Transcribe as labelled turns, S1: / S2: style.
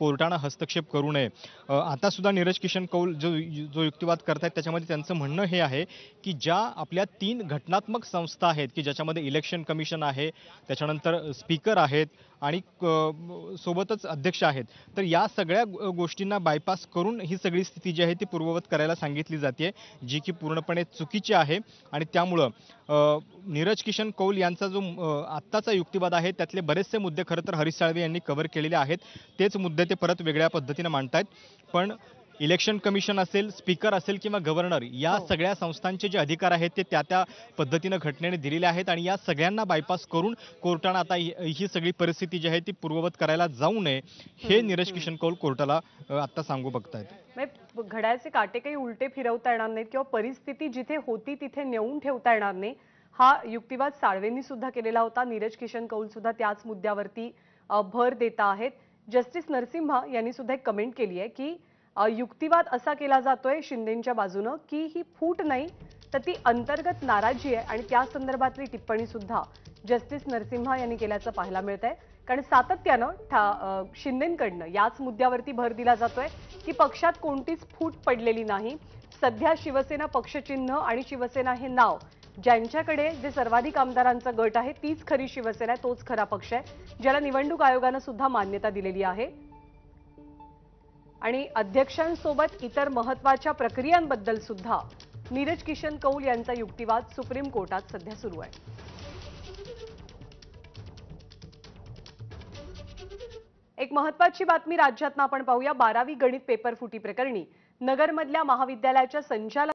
S1: कोर्टानं हस्तक्षेप करू नये आता सुद्धा नीरज किशन कौल जो जो युक्तिवाद आहेत त्याच्यामध्ये त्यांचं म्हणणं हे आहे की ज्या आपल्या तीन घटनात्मक संस्था आहेत की ज्याच्यामध्ये इलेक्शन कमिशन आहे त्याच्यानंतर स्पीकर आहेत आणि सोबतच अध्यक्ष आहेत तर या सगळ्या गोष्टींना बायपास करून ही सगळी स्थिती जी आहे ती पूर्ववत करायला सांगितली जाते जी की पूर्णपणे चुकीची आहे आणि त्यामुळं नीरज किशन कौल यांचा जो आत्ताचा युक्तिवाद आहे त्यातले बरेचसे मुद्दे खरं तर हरीश साळवे यांनी कव्हर केलेले आहेत तेच मुद्दे ते परत वेगळ्या पद्धतीने मांडत आहेत पण इलेक्शन कमिशन असेल स्पीकर असेल किंवा गव्हर्नर या हो. सगळ्या संस्थांचे जे अधिकार आहेत ते त्या त्या पद्धतीनं घटनेने दिलेले आहेत आणि या सगळ्यांना बायपास करून कोर्टानं आता ही सगळी परिस्थिती जी आहे ती पूर्ववत करायला जाऊ नये हे नीरज किशन कौल कोर्टाला आता सांगू बघतायत
S2: म्हणजे घड्याचे काटे काही उलटे फिरवता येणार नाहीत किंवा परिस्थिती जिथे होती तिथे नेऊन ठेवता येणार नाही हा युक्तिवाद साळवेंनी सुद्धा केलेला होता नीरज किशन कौल सुद्धा त्याच मुद्द्यावरती भर देता आहेत जस्टिस नरसिम्हा यांनी सुद्धा एक कमेंट केली आहे की युक्तिवाद असा केला जातोय शिंदेंच्या बाजूनं की ही फूट नाही तर ती अंतर्गत नाराजी आहे आणि त्या संदर्भातली टिप्पणी सुद्धा जस्टिस नरसिम्हा यांनी केल्याचं पाहायला मिळत आहे कारण सातत्यानं शिंदेकडनं याच मुद्द्यावरती भर दिला जातोय की पक्षात कोणतीच फूट पडलेली नाही सध्या शिवसेना पक्षचिन्ह आणि शिवसेना हे नाव ज्यांच्याकडे जे सर्वाधिक आमदारांचा गट आहे तीच खरी शिवसेना आहे तोच खरा पक्ष आहे ज्याला निवडणूक आयोगानं सुद्धा मान्यता दिलेली आहे आणि अध्यक्षांसोबत इतर महत्वाच्या प्रक्रियांबद्दल सुद्धा नीरज किशन कौल यांचा युक्तिवाद सुप्रीम कोर्टात सध्या सुरू आहे एक महत्वाची बातमी राज्यातनं आपण पाहूया बारावी गणित पेपर फुटी प्रकरणी नगरमधल्या महाविद्यालयाच्या संचालक